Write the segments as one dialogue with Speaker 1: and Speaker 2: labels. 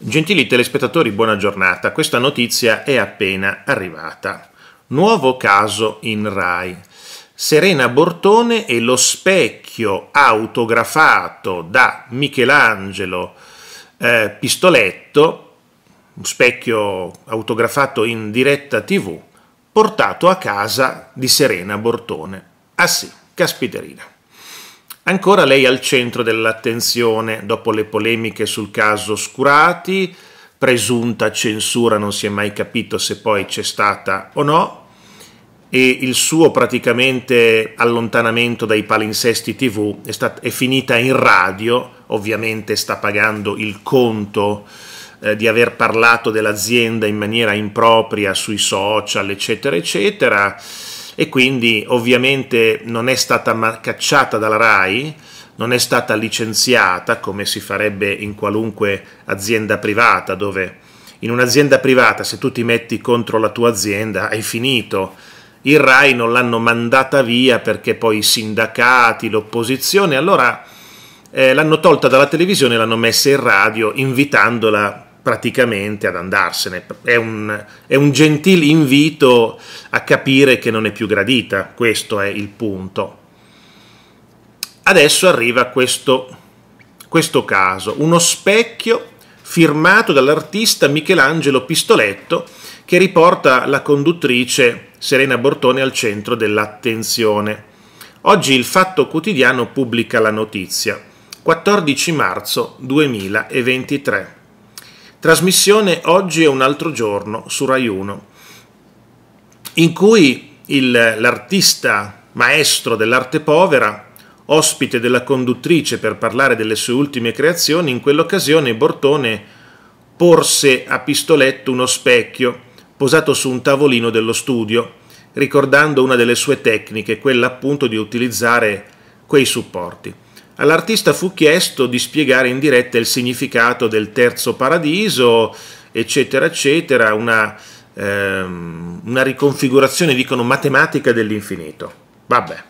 Speaker 1: Gentili telespettatori, buona giornata. Questa notizia è appena arrivata. Nuovo caso in Rai. Serena Bortone e lo specchio autografato da Michelangelo eh, Pistoletto, un specchio autografato in diretta tv, portato a casa di Serena Bortone. Ah sì, caspiterina. Ancora lei al centro dell'attenzione dopo le polemiche sul caso Scurati, presunta censura, non si è mai capito se poi c'è stata o no, e il suo praticamente allontanamento dai palinsesti tv è, stat- è finita in radio, ovviamente sta pagando il conto eh, di aver parlato dell'azienda in maniera impropria sui social, eccetera, eccetera e quindi ovviamente non è stata cacciata dalla RAI, non è stata licenziata come si farebbe in qualunque azienda privata dove in un'azienda privata se tu ti metti contro la tua azienda hai finito. Il RAI non l'hanno mandata via perché poi i sindacati, l'opposizione, allora eh, l'hanno tolta dalla televisione e l'hanno messa in radio invitandola a praticamente ad andarsene. È un, è un gentil invito a capire che non è più gradita, questo è il punto. Adesso arriva questo, questo caso, uno specchio firmato dall'artista Michelangelo Pistoletto che riporta la conduttrice Serena Bortone al centro dell'attenzione. Oggi il Fatto Quotidiano pubblica la notizia. 14 marzo 2023. Trasmissione Oggi è un altro giorno su Rai 1, in cui il, l'artista maestro dell'arte povera, ospite della conduttrice per parlare delle sue ultime creazioni, in quell'occasione Bortone porse a pistoletto uno specchio posato su un tavolino dello studio, ricordando una delle sue tecniche, quella appunto di utilizzare quei supporti. All'artista fu chiesto di spiegare in diretta il significato del terzo paradiso, eccetera, eccetera, una, ehm, una riconfigurazione, dicono, matematica dell'infinito. Vabbè.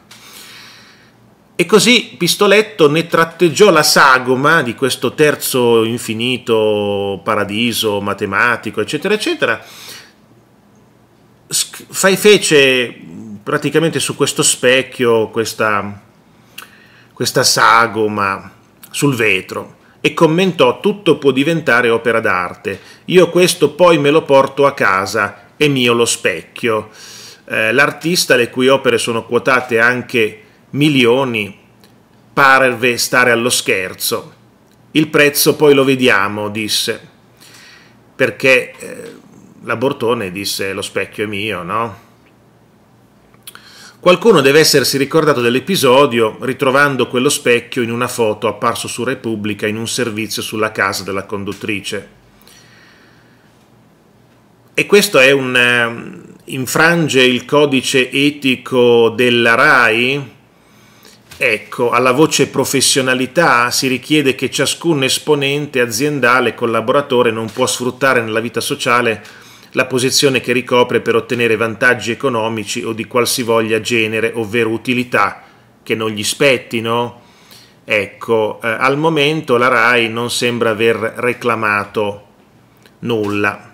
Speaker 1: E così Pistoletto ne tratteggiò la sagoma di questo terzo infinito paradiso matematico, eccetera, eccetera, fece praticamente su questo specchio questa questa sagoma sul vetro e commentò tutto può diventare opera d'arte. Io questo poi me lo porto a casa è mio lo specchio. Eh, l'artista, le cui opere sono quotate anche milioni, parve stare allo scherzo. Il prezzo poi lo vediamo, disse, perché eh, la Bortone disse lo specchio è mio, no? Qualcuno deve essersi ricordato dell'episodio ritrovando quello specchio in una foto apparso su Repubblica in un servizio sulla casa della conduttrice. E questo è un, ehm, infrange il codice etico della RAI? Ecco, alla voce professionalità si richiede che ciascun esponente aziendale, collaboratore, non può sfruttare nella vita sociale la posizione che ricopre per ottenere vantaggi economici o di qualsivoglia genere, ovvero utilità, che non gli spettino. Ecco, eh, al momento la RAI non sembra aver reclamato nulla.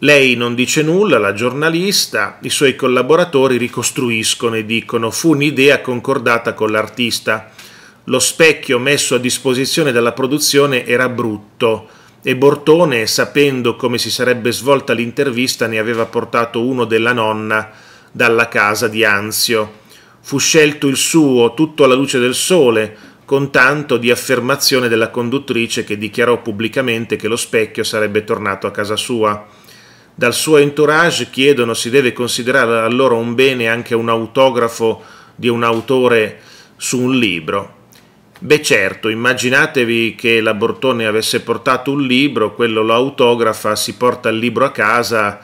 Speaker 1: Lei non dice nulla, la giornalista, i suoi collaboratori ricostruiscono e dicono fu un'idea concordata con l'artista. Lo specchio messo a disposizione dalla produzione era brutto, e Bortone, sapendo come si sarebbe svolta l'intervista, ne aveva portato uno della nonna dalla casa di Anzio. Fu scelto il suo, tutto alla luce del sole, con tanto di affermazione della conduttrice che dichiarò pubblicamente che lo specchio sarebbe tornato a casa sua. Dal suo entourage chiedono si deve considerare allora un bene anche un autografo di un autore su un libro. Beh certo, immaginatevi che la Bortone avesse portato un libro, quello lo autografa, si porta il libro a casa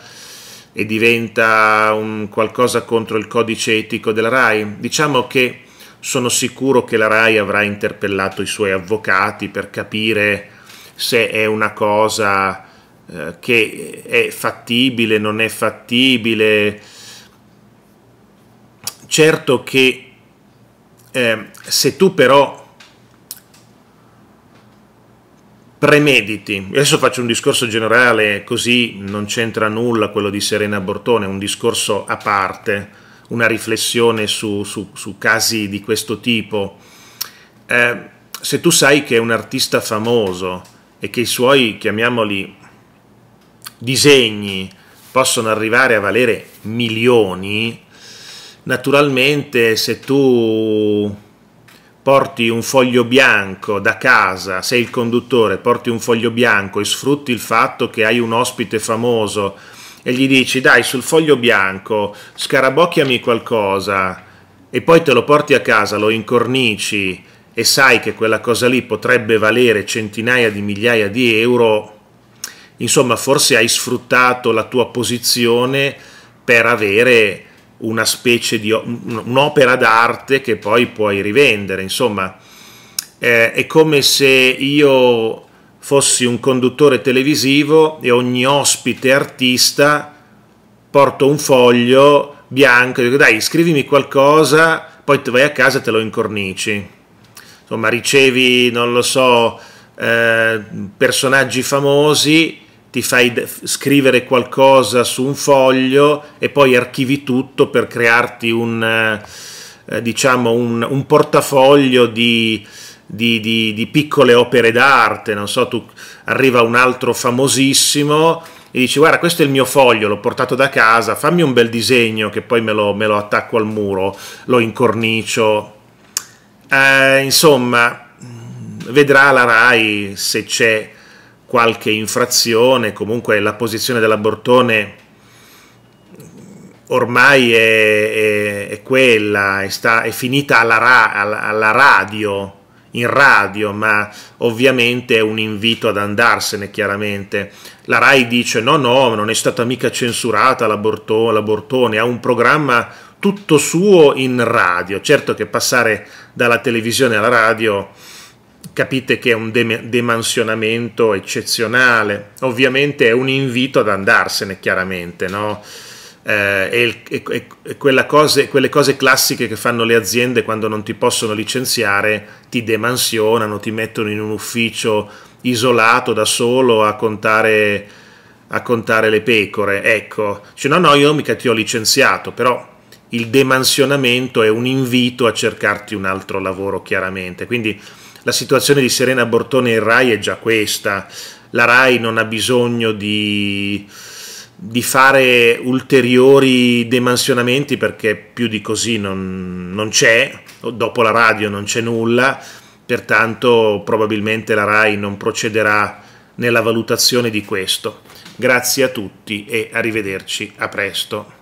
Speaker 1: e diventa un qualcosa contro il codice etico della RAI. Diciamo che sono sicuro che la RAI avrà interpellato i suoi avvocati per capire se è una cosa eh, che è fattibile, non è fattibile. Certo che eh, se tu però premediti. Adesso faccio un discorso generale, così non c'entra nulla quello di Serena Bortone, un discorso a parte, una riflessione su, su, su casi di questo tipo. Eh, se tu sai che è un artista famoso e che i suoi, chiamiamoli, disegni possono arrivare a valere milioni, naturalmente se tu porti un foglio bianco da casa, sei il conduttore, porti un foglio bianco e sfrutti il fatto che hai un ospite famoso e gli dici dai sul foglio bianco scarabocchiami qualcosa e poi te lo porti a casa, lo incornici e sai che quella cosa lì potrebbe valere centinaia di migliaia di euro, insomma forse hai sfruttato la tua posizione per avere una specie di un'opera d'arte che poi puoi rivendere, insomma eh, è come se io fossi un conduttore televisivo e ogni ospite artista porto un foglio bianco e dico dai scrivimi qualcosa, poi ti vai a casa e te lo incornici. Insomma ricevi, non lo so, eh, personaggi famosi ti fai scrivere qualcosa su un foglio e poi archivi tutto per crearti un, eh, diciamo un, un portafoglio di, di, di, di, piccole opere d'arte. Non so, tu arriva un altro famosissimo e dici guarda questo è il mio foglio, l'ho portato da casa, fammi un bel disegno che poi me lo, me lo attacco al muro, lo incornicio. Eh, insomma, vedrà la RAI se c'è qualche infrazione, comunque la posizione dell'abortone ormai è, è, è quella, è, sta, è finita alla, ra, alla, alla radio, in radio, ma ovviamente è un invito ad andarsene chiaramente. La RAI dice no, no, non è stata mica censurata l'abortone, l'abortone ha un programma tutto suo in radio. Certo che passare dalla televisione alla radio capite che è un dem- demansionamento eccezionale. Ovviamente è un invito ad andarsene, chiaramente, no? Eh, è, è, è cose, quelle cose classiche che fanno le aziende quando non ti possono licenziare, ti demansionano, ti mettono in un ufficio isolato da solo a contare, a contare le pecore. Ecco, cioè, no, no, io mica ti ho licenziato, però il demansionamento è un invito a cercarti un altro lavoro, chiaramente. Quindi la situazione di Serena Bortone in Rai è già questa, la Rai non ha bisogno di, di fare ulteriori demansionamenti perché più di così non, non c'è, dopo la radio non c'è nulla, pertanto probabilmente la RAI non procederà nella valutazione di questo. Grazie a tutti e arrivederci a presto.